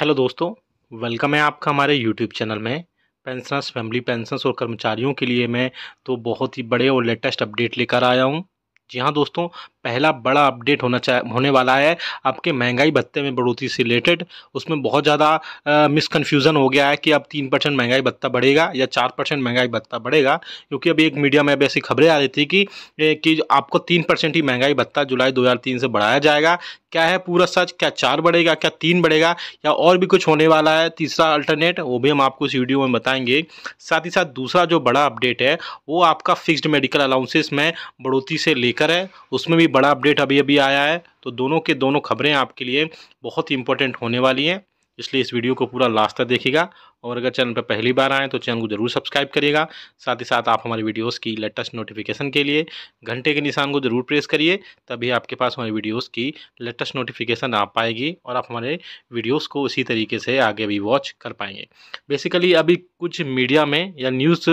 hello दोस्तों welcome है आपका हमारे यूट्यूब चैनल में पेंशनर्स फैमिली पेंशनर्स और कर्मचारियों के लिए मैं तो बहुत ही बड़े और लेटेस्ट अपडेट लेकर आया हूँ जी हाँ दोस्तों पहला बड़ा अपडेट होना चाह होने वाला है आपके महंगाई भत्ते में बढ़ोतरी से रिलेटेड उसमें बहुत ज़्यादा मिसकन्फ्यूज़न हो गया है कि अब तीन परसेंट महंगाई भत्ता बढ़ेगा या चार परसेंट महंगाई भत्ता बढ़ेगा क्योंकि अभी एक मीडिया में अब ऐसी खबरें आ रही थी कि कि आपको तीन परसेंट ही महंगाई भत्ता जुलाई दो से बढ़ाया जाएगा क्या है पूरा सच क्या चार बढ़ेगा क्या तीन बढ़ेगा या और भी कुछ होने वाला है तीसरा अल्टरनेट वो भी हम आपको इस वीडियो में बताएंगे साथ ही साथ दूसरा जो बड़ा अपडेट है वो आपका फिक्स्ड मेडिकल अलाउंसेस में बढ़ोतरी से लेकर है उसमें भी बड़ा अपडेट अभी अभी आया है तो दोनों के दोनों खबरें आपके लिए बहुत ही इंपॉर्टेंट होने वाली हैं इसलिए इस वीडियो को पूरा लास्ट तक देखिएगा और अगर चैनल पर पहली बार आएँ तो चैनल को जरूर सब्सक्राइब करिएगा साथ ही साथ आप हमारी वीडियोज़ की लेटेस्ट नोटिफिकेशन के लिए घंटे के निशान को जरूर प्रेस करिए तभी आपके पास हमारी वीडियोज़ की लेटेस्ट नोटिफिकेशन आ पाएगी और आप हमारे वीडियोज़ को उसी तरीके से आगे भी वॉच कर पाएंगे बेसिकली अभी कुछ मीडिया में या न्यूज़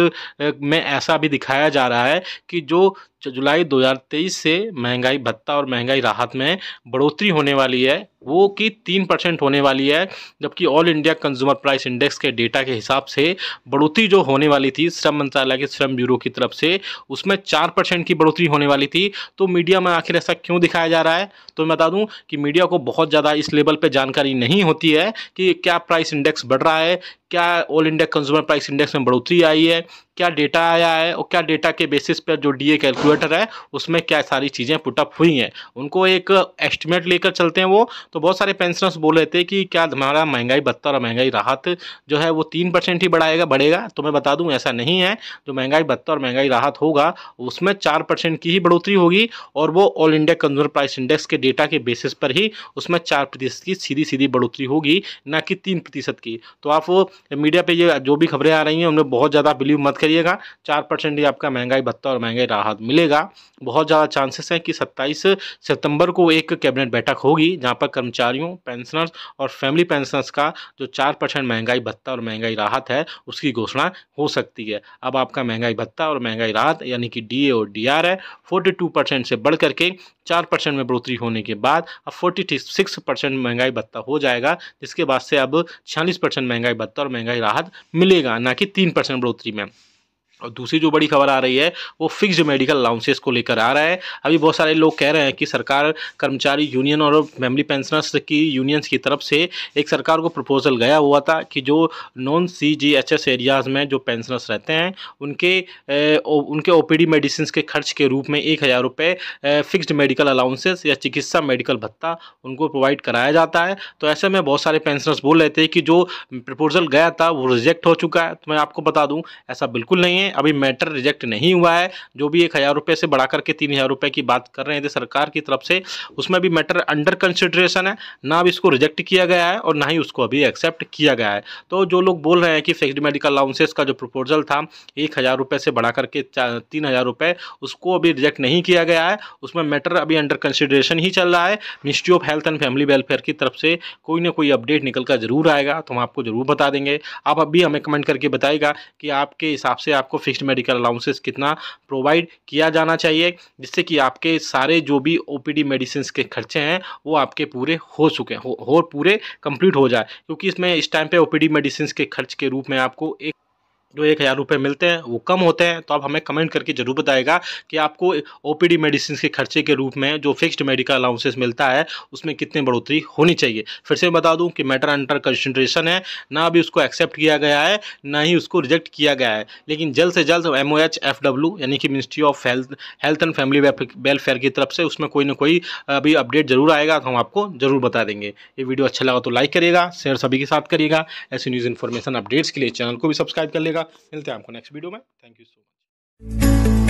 में ऐसा भी दिखाया जा रहा है कि जो जुलाई 2023 से महंगाई भत्ता और महंगाई राहत में बढ़ोतरी होने वाली है वो कि तीन परसेंट होने वाली है जबकि all India consumer price index के डेटा के हिसाब से बढ़ोतरी जो होने वाली थी श्रम मंत्रालय के श्रम ब्यूरो की तरफ से उसमें चार परसेंट की बढ़ोतरी होने वाली थी तो मीडिया में आखिर ऐसा क्यों दिखाया जा रहा है तो मैं बता दूं कि मीडिया को बहुत ज़्यादा इस लेवल पर जानकारी नहीं होती है कि क्या प्राइस इंडेक्स बढ़ रहा है क्या all India consumer price index में बढ़ोतरी आई है क्या डेटा आया है और क्या डेटा के बेसिस पर जो डीए कैलकुलेटर है उसमें क्या सारी चीज़ें पुटअप हुई हैं उनको एक एस्टिमेट लेकर चलते हैं वो तो बहुत सारे पेंशनर्स बोल रहे थे कि क्या हमारा महंगाई भत्ता और महंगाई राहत जो है वो तीन परसेंट ही बढ़ाएगा बढ़ेगा तो मैं बता दूँ ऐसा नहीं है जो महंगाई भत्ता और महंगाई राहत होगा उसमें चार परसेंट की ही बढ़ोतरी होगी और वो all India consumer price index के डेटा के बेसिस पर ही उसमें चार प्रतिशत की सीधी सीधी बढ़ोतरी होगी ना कि तीन प्रतिशत की तो आप तो मीडिया पे ये जो भी खबरें आ रही हैं उनमें बहुत ज़्यादा बिलीव मत करिएगा चार परसेंट ही आपका महंगाई भत्ता और महंगाई राहत मिलेगा बहुत ज़्यादा चांसेस हैं कि सत्ताईस सितंबर को एक कैबिनेट बैठक होगी जहाँ पर कर्मचारियों पेंशनर्स और फैमिली पेंशनर्स का जो चार परसेंट महंगाई भत्ता और महंगाई राहत है उसकी घोषणा हो सकती है अब आपका महंगाई भत्ता और महंगाई राहत यानी कि डी और डी है फोर्टी से बढ़ करके चार परसेंट में बढ़ोतरी होने के बाद अब फोर्टी सिक्स परसेंट महंगाई भत्ता हो जाएगा जिसके बाद से अब छियालीस परसेंट महंगाई भत्ता और महंगाई राहत मिलेगा ना कि तीन परसेंट बढ़ोतरी में और दूसरी जो बड़ी खबर आ रही है वो फिक्स्ड मेडिकल अलाउंसेस को लेकर आ रहा है अभी बहुत सारे लोग कह रहे हैं कि सरकार कर्मचारी यूनियन और फैमिली पेंशनर्स की यूनियंस की तरफ से एक सरकार को प्रपोजल गया हुआ था कि जो non C G H S areas में जो पेंशनर्स रहते हैं उनके ए, उनके ओ पी डी मेडिसिन के खर्च के रूप में एक हज़ार रुपये फिक्स्ड मेडिकल अलाउंसेस या चिकित्सा मेडिकल भत्ता उनको प्रोवाइड कराया जाता है तो ऐसे में बहुत सारे पेंशनर्स बोल रहे थे कि जो प्रपोजल गया था वो रिजेक्ट हो चुका है तो मैं आपको बता दूँ ऐसा बिल्कुल नहीं है अभी मैटर रिजेक्ट नहीं हुआ है जो भी एक हज़ार रुपये से बढ़ा करके तीन हज़ार रुपये की बात कर रहे हैं सरकार की तरफ से उसमें भी मैटर अंडर कंसिड्रेशन है ना अभी इसको रिजेक्ट किया गया है और ना ही उसको अभी एक्सेप्ट किया गया है तो जो लोग बोल रहे हैं कि फिक्सड मेडिकल अलाउंसेस का जो प्रपोजल था एक से बढ़ा करके तीन उसको अभी रिजेक्ट नहीं किया गया है उसमें मैटर अभी अंडर कंसिडरेशन ही चल रहा है ministry of health and family welfare की तरफ से कोई ना कोई अपडेट निकल कर जरूर आएगा तो हम आपको जरूर बता देंगे आप अभी हमें कमेंट करके बताएगा कि आपके हिसाब से आपको फिक्स्ड मेडिकल अलाउंसेस कितना प्रोवाइड किया जाना चाहिए जिससे कि आपके सारे जो भी ओ पी मेडिसिन के खर्चे हैं वो आपके पूरे हो चुके हो, हो पूरे कंप्लीट हो जाए क्योंकि इसमें इस टाइम पे ओ पी मेडिसिन के खर्च के रूप में आपको एक जो एक हज़ार रुपये मिलते हैं वो कम होते हैं तो आप हमें कमेंट करके ज़रूर बताएगा कि आपको ओ डी मेडिसिन के खर्चे के रूप में जो फिक्स्ड मेडिकल अलाउंसेस मिलता है उसमें कितनी बढ़ोतरी होनी चाहिए फिर से बता दूं कि मैटर अंडर कंसनट्रेशन है ना अभी उसको एक्सेप्ट किया गया है ना ही उसको रिजेक्ट किया गया है लेकिन जल्द से जल्द एम यानी कि ministry of health health and family welfare की तरफ से उसमें कोई ना कोई अभी अपडेट जरूर आएगा तो हम आपको जरूर बता देंगे ये वीडियो अच्छा लगा तो लाइक करिएगा शेयर सभी के साथ करिएगा ऐसी न्यूज़ इन्फॉर्मेशन अपडेट्स के लिए चैनल को भी सब्सक्राइब कर लेगा मिलेगा मिलते हैं आपको नेक्स्ट वीडियो में थैंक यू सो मच